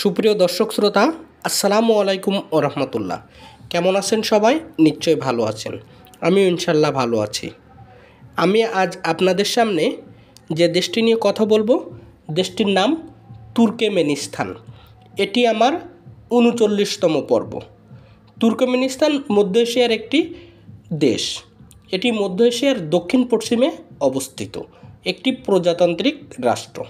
সুপ্রিয় দর্শক শ্রোতা আসসালামু আলাইকুম ও রহমতুল্লাহ কেমন আছেন সবাই নিশ্চয়ই ভালো আছেন আমি ইনশাল্লাহ ভালো আছি আমি আজ আপনাদের সামনে যে দেশটি নিয়ে কথা বলবো দেশটির নাম তুর্কেমেনিস্তান এটি আমার উনচল্লিশতম পর্ব তুর্কমেনিস্তান মধ্য এশিয়ার একটি দেশ এটি মধ্য এশিয়ার দক্ষিণ পশ্চিমে অবস্থিত একটি প্রজাতান্ত্রিক রাষ্ট্র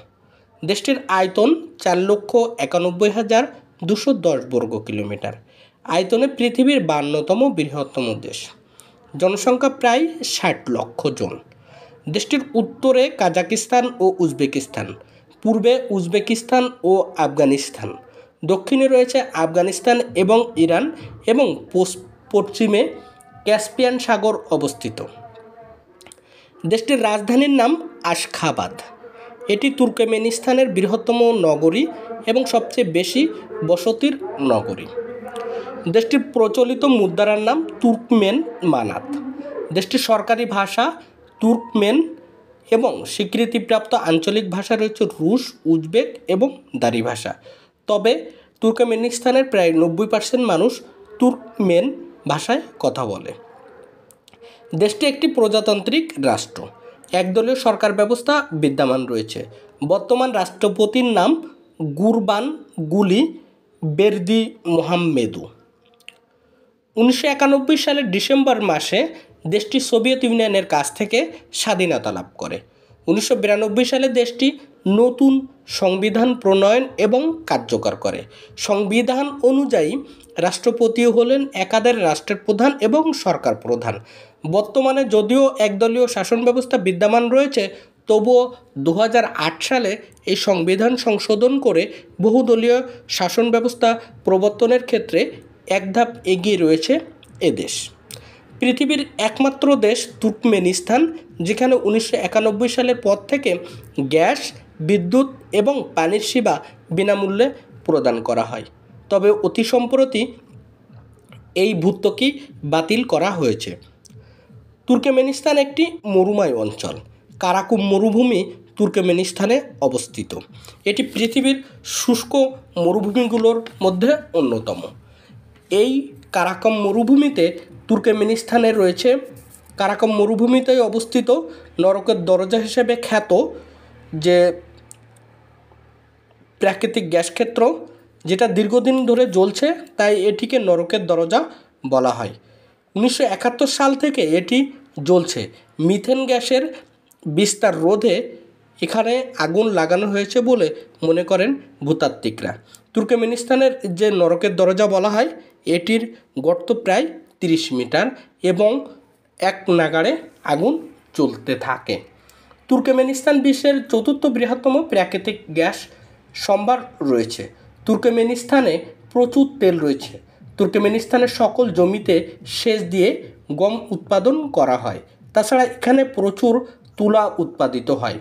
দেশটির আয়তন চার লক্ষ একানব্বই হাজার দুশো দশ বর্গ কিলোমিটার আয়তনে পৃথিবীর বান্নতম বৃহত্তম দেশ জনসংখ্যা প্রায় ষাট লক্ষ জন দেশটির উত্তরে কাজাকিস্তান ও উজবেকিস্তান পূর্বে উজবেকিস্তান ও আফগানিস্তান দক্ষিণে রয়েছে আফগানিস্তান এবং ইরান এবং পশ্চিমে ক্যাসপিয়ান সাগর অবস্থিত দেশটির রাজধানীর নাম আশখাবাদ এটি তুর্কমেনিস্তানের বৃহত্তম নগরী এবং সবচেয়ে বেশি বসতির নগরী দেশটির প্রচলিত মুদ্রার নাম তুর্কমেন মানাত দেশটির সরকারি ভাষা তুর্কমেন এবং স্বীকৃতিপ্রাপ্ত আঞ্চলিক ভাষা রয়েছে রুশ উজবেক এবং দারি ভাষা তবে তুর্কমেনিস্তানের প্রায় নব্বই পার্সেন্ট মানুষ তুর্কমেন ভাষায় কথা বলে দেশটি একটি প্রজাতান্ত্রিক রাষ্ট্র একদলীয় সরকার ব্যবস্থা বিদ্যমান রয়েছে বর্তমান রাষ্ট্রপতির নাম গুরবান গুলি বেরদি মোহাম্মেদু উনিশশো সালের ডিসেম্বর মাসে দেশটি সোভিয়েত ইউনিয়নের কাছ থেকে স্বাধীনতা লাভ করে উনিশশো সালে দেশটি নতুন সংবিধান প্রণয়ন এবং কার্যকর করে সংবিধান অনুযায়ী রাষ্ট্রপতি হলেন একাদের রাষ্ট্রের প্রধান এবং সরকার প্রধান বর্তমানে যদিও একদলীয় শাসন ব্যবস্থা বিদ্যমান রয়েছে তবুও দু সালে এই সংবিধান সংশোধন করে বহুদলীয় শাসন ব্যবস্থা প্রবর্তনের ক্ষেত্রে এক ধাপ এগিয়ে রয়েছে এদেশ পৃথিবীর একমাত্র দেশ তুর্কমেনিস্তান যেখানে উনিশশো সালের পর থেকে গ্যাস বিদ্যুৎ এবং পানির সেবা বিনামূল্যে প্রদান করা হয় তবে অতি সম্প্রতি এই ভর্তুকি বাতিল করা হয়েছে তুর্কমেনিস্তান একটি মরুময় অঞ্চল কারাকুম মরুভূমি তুর্কমেনিস্তানে অবস্থিত এটি পৃথিবীর শুষ্ক মরুভূমিগুলোর মধ্যে অন্যতম এই কারাকম মরুভূমিতে তুর্কমেনিস্তানে রয়েছে কারাকম মরুভূমিতে অবস্থিত নরকের দরজা হিসেবে খ্যাত যে প্রাকৃতিক গ্যাস ক্ষেত্র যেটা দীর্ঘদিন ধরে জ্বলছে তাই এটিকে নরকের দরজা বলা হয় উনিশশো একাত্তর সাল থেকে এটি জ্বলছে মিথেন গ্যাসের বিস্তার রোধে এখানে আগুন লাগানো হয়েছে বলে মনে করেন ভূতাত্ত্বিকরা তুর্কমেনিস্তানের যে নরকের দরজা বলা হয় এটির গর্ত প্রায় তিরিশ মিটার এবং এক নাগাড়ে আগুন চলতে থাকে তুর্কমেনিস্তান বিশ্বের চতুর্থ বৃহত্তম প্রাকৃতিক গ্যাস সম্ভার রয়েছে তুর্কমেনিস্তানে প্রচুর তেল রয়েছে তুর্কমেনিস্তানের সকল জমিতে সেচ দিয়ে গম উৎপাদন করা হয় তাছাড়া এখানে প্রচুর তুলা উৎপাদিত হয়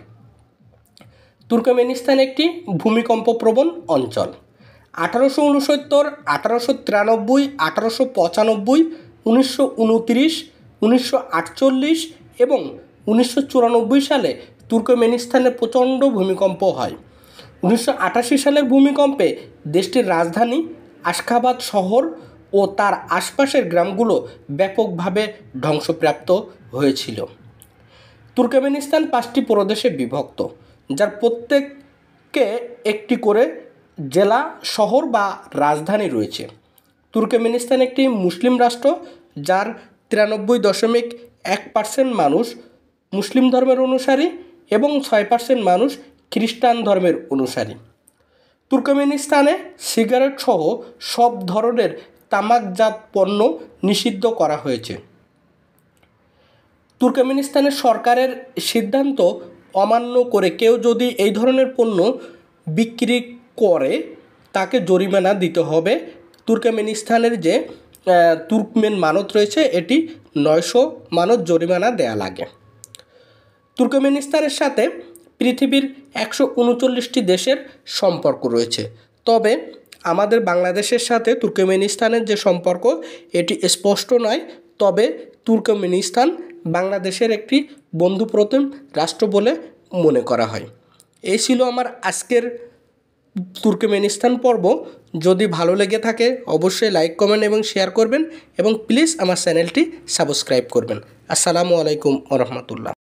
তুর্কমেনিস্তান একটি ভূমিকম্প প্রবণ অঞ্চল আঠারোশো উনসত্তর আঠারোশো তিরানব্বই আঠারোশো পঁচানব্বই উনিশশো উনতিরিশ উনিশশো আটচল্লিশ এবং উনিশশো সালে তুর্কমেনিস্তানে প্রচণ্ড ভূমিকম্প হয় উনিশশো সালের ভূমিকম্পে দেশটির রাজধানী আশখাবাদ শহর ও তার আশপাশের গ্রামগুলো ব্যাপকভাবে ধ্বংসপ্রাপ্ত হয়েছিল তুর্কমেনিস্তান পাঁচটি প্রদেশে বিভক্ত যার প্রত্যেককে একটি করে জেলা শহর বা রাজধানী রয়েছে তুর্কমেনিস্তান একটি মুসলিম রাষ্ট্র যার তিরানব্বই দশমিক এক পার্সেন্ট মানুষ মুসলিম ধর্মের অনুসারী এবং ছয় পার্সেন্ট মানুষ খ্রিস্টান ধর্মের অনুসারী তুর্কমেনিস্তানে সিগারেট সহ সব ধরনের তামাকজাত পণ্য নিষিদ্ধ করা হয়েছে তুর্কমেনিস্তানের সরকারের সিদ্ধান্ত অমান্য করে কেউ যদি এই ধরনের পণ্য বিক্রি করে তাকে জরিমানা দিতে হবে তুর্কমেনিস্তানের যে তুর্কমেন মানত রয়েছে এটি নয়শো মানত জরিমানা দেয়া লাগে তুর্কমেনিস্তানের সাথে পৃথিবীর একশো উনচল্লিশটি দেশের সম্পর্ক রয়েছে তবে আমাদের বাংলাদেশের সাথে তুর্কমেনিস্তানের যে সম্পর্ক এটি স্পষ্ট নয় তবে তুর্কমেনিস্তান বাংলাদেশের একটি বন্ধুপ্রতিম রাষ্ট্র বলে মনে করা হয় এই ছিল আমার আজকের তুর্কমেনিস্তান পর্ব যদি ভালো লেগে থাকে অবশ্যই লাইক কমেন্ট এবং শেয়ার করবেন এবং প্লিজ আমার চ্যানেলটি সাবস্ক্রাইব করবেন আসসালামু আলাইকুম রহমতুল্লাহ